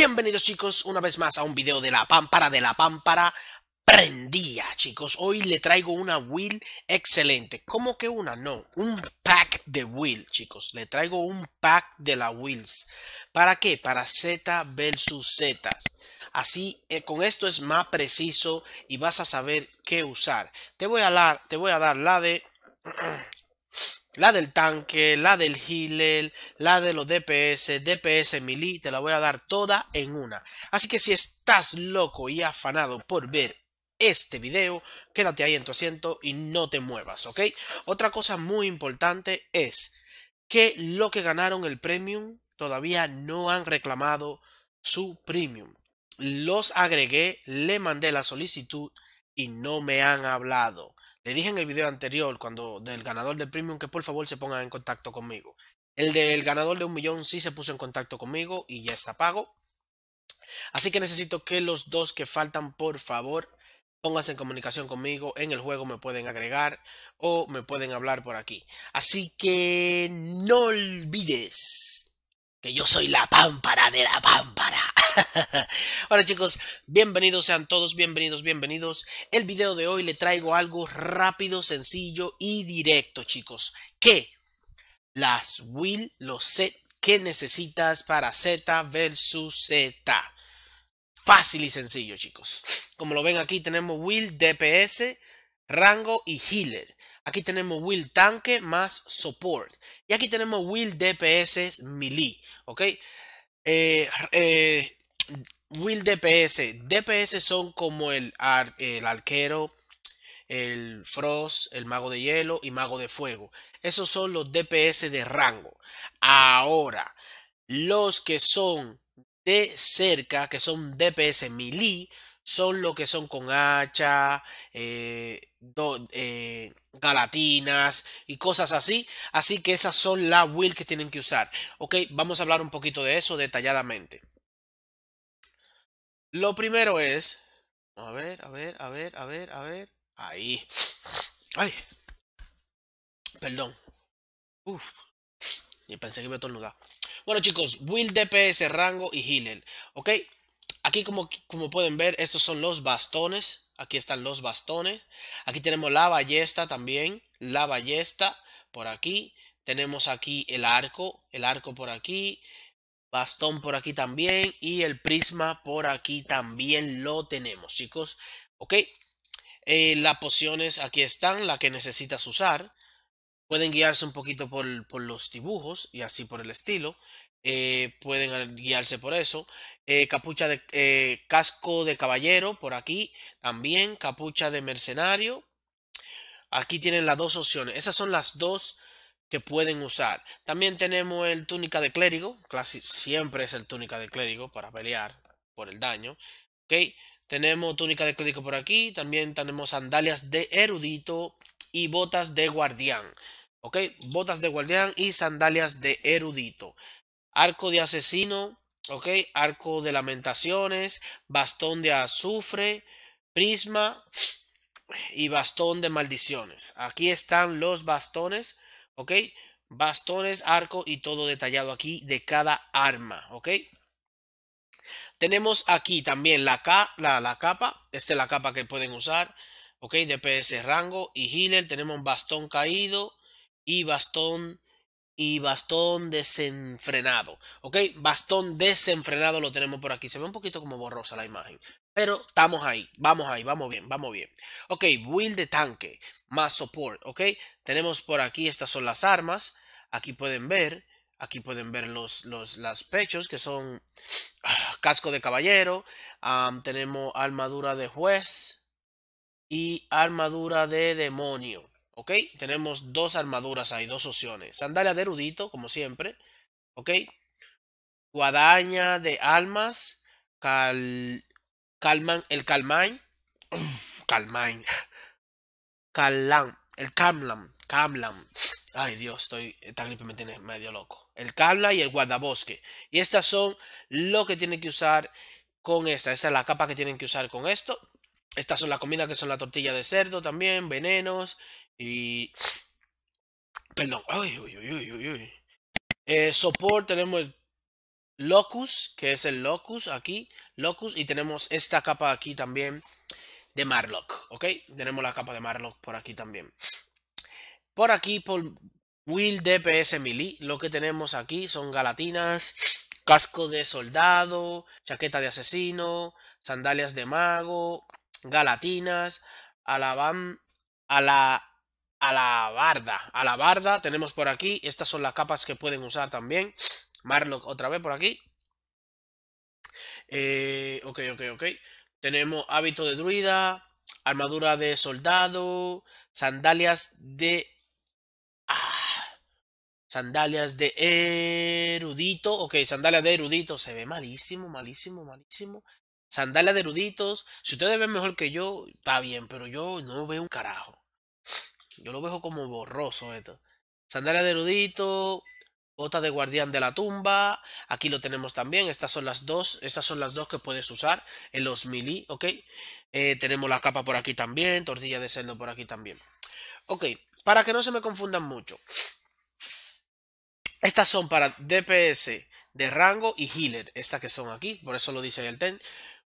Bienvenidos chicos una vez más a un video de la pámpara de la pámpara prendía chicos. Hoy le traigo una wheel excelente. ¿Cómo que una? No, un pack de Will, chicos. Le traigo un pack de la wheels. ¿Para qué? Para Z versus Z. Así eh, con esto es más preciso y vas a saber qué usar. Te voy a, dar te voy a dar la de la del tanque, la del healer, la de los DPS, DPS melee, te la voy a dar toda en una. Así que si estás loco y afanado por ver este video, quédate ahí en tu asiento y no te muevas, ¿ok? Otra cosa muy importante es que lo que ganaron el premium todavía no han reclamado su premium. Los agregué, le mandé la solicitud y no me han hablado. Le dije en el video anterior, cuando del ganador del premium, que por favor se pongan en contacto conmigo. El del ganador de un millón sí se puso en contacto conmigo y ya está pago. Así que necesito que los dos que faltan, por favor, pónganse en comunicación conmigo. En el juego me pueden agregar o me pueden hablar por aquí. Así que no olvides que yo soy la pámpara de la pámpara. Ahora chicos, bienvenidos sean todos, bienvenidos, bienvenidos. El video de hoy le traigo algo rápido, sencillo y directo, chicos. Que las will, los set que necesitas para Z versus Z. Fácil y sencillo, chicos. Como lo ven aquí, tenemos will, DPS, rango y healer. Aquí tenemos will tanque más support. Y aquí tenemos will DPS melee. ¿Ok? Eh, eh, will DPS. DPS son como el, el arquero, el frost, el mago de hielo y mago de fuego. Esos son los DPS de rango. Ahora, los que son de cerca, que son DPS melee, son lo que son con hacha, eh, eh, galatinas y cosas así. Así que esas son las will que tienen que usar. Ok, vamos a hablar un poquito de eso detalladamente. Lo primero es... A ver, a ver, a ver, a ver, a ver. Ahí. Ay. Perdón. Uf. Y pensé que iba a tornudar. Bueno chicos, will DPS, rango y healer. Ok. Aquí como, como pueden ver, estos son los bastones. Aquí están los bastones. Aquí tenemos la ballesta también. La ballesta por aquí. Tenemos aquí el arco. El arco por aquí. Bastón por aquí también. Y el prisma por aquí también lo tenemos, chicos. ¿Ok? Eh, las pociones aquí están, la que necesitas usar. Pueden guiarse un poquito por, por los dibujos y así por el estilo. Eh, pueden eh, guiarse por eso. Eh, capucha de casco de caballero por aquí también, capucha de mercenario. Aquí tienen las dos opciones. Esas son las dos que pueden usar. También tenemos el túnica de clérigo. siempre es el túnica de clérigo para pelear por el daño. ¿Okay? Tenemos túnica de clérigo por aquí. También tenemos sandalias de erudito y botas de guardián. ¿Ok? Botas de guardián y sandalias de erudito arco de asesino, ok, arco de lamentaciones, bastón de azufre, prisma y bastón de maldiciones. Aquí están los bastones, ok, bastones, arco y todo detallado aquí de cada arma, ok. Tenemos aquí también la, la, capa, esta es la capa que pueden usar, ok, DPS rango y healer, tenemos bastón caído y bastón y bastón desenfrenado. ¿Ok? Bastón desenfrenado lo tenemos por aquí. Se ve un poquito como borrosa la imagen. Pero estamos ahí. Vamos ahí. Vamos bien. Vamos bien. Ok. Build de tanque. Más support. ¿Ok? Tenemos por aquí. Estas son las armas. Aquí pueden ver. Aquí pueden ver los, los las pechos que son ah, casco de caballero. tenemos armadura de juez. Y armadura de demonio. ¿Ok? Tenemos dos armaduras ahí, dos opciones. Sandalia de erudito, como siempre. ¿Ok? Guadaña de almas. Calman, el Calmain. Calmain. Calam. El Camlam. Camlam. Ay Dios, estoy gripe me tiene medio loco. El Camlam y el guardabosque. Y estas son lo que tienen que usar con esta. Esa es la capa que tienen que usar con esto. Estas son las comidas que son la tortilla de cerdo también, venenos y. Perdón. Ay, eh, tenemos locus, que es el locus aquí. Locus. Y tenemos esta capa aquí también de Marlock. ¿Ok? Tenemos la capa de Marlock por aquí también. Por aquí, por Will DPS Mili lo que tenemos aquí son galatinas, casco de soldado, chaqueta de asesino, sandalias de mago, galatinas, alaban, a la a a la barda, la barda tenemos por aquí. Estas son las capas que pueden usar también. Marlock otra vez por aquí. Eh, ok, ok, ok. Tenemos hábito de druida, armadura de soldado, sandalias de... Ah, sandalias de erudito. Ok, sandalias de erudito. Se ve malísimo, malísimo, malísimo. Sandalias de eruditos. Si ustedes ven mejor que yo, está bien, pero yo no veo un carajo. Yo lo veo como borroso esto. Sandalia de erudito, bota de guardián de la tumba. Aquí lo tenemos también. Estas son las dos. Estas son las dos que puedes usar en los mili, ¿ok? Eh, tenemos la capa por aquí también. Tortilla de cerdo por aquí también. Ok, para que no se me confundan mucho. Estas son para DPS de rango y healer. Estas que son aquí. Por eso lo dice el ten.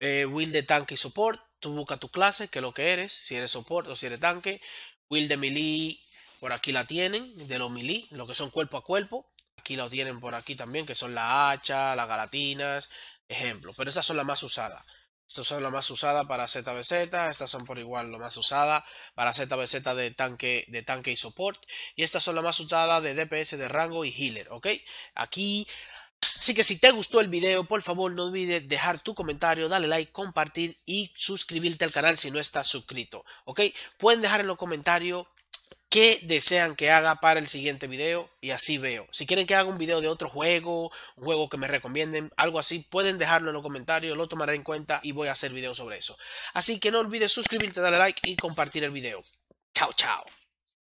Eh, will de tanque y support. Tú busca tu clase, que lo que eres. Si eres support o si eres tanque. Will de mili por aquí la tienen, de los Milí, lo que son cuerpo a cuerpo. Aquí lo tienen por aquí también, que son la hacha, las galatinas, ejemplo. Pero estas son las más usadas. Estas son las más usadas para ZBZ, estas son por igual lo más usadas para ZBZ de tanque, de tanque y support. Y estas son las más usadas de DPS de rango y healer, ¿ok? Aquí Así que si te gustó el video, por favor no olvides dejar tu comentario, darle like, compartir y suscribirte al canal si no estás suscrito. ¿Ok? Pueden dejar en los comentarios qué desean que haga para el siguiente video y así veo. Si quieren que haga un video de otro juego, un juego que me recomienden, algo así, pueden dejarlo en los comentarios, lo tomaré en cuenta y voy a hacer videos sobre eso. Así que no olvides suscribirte, darle like y compartir el video. Chao, chao.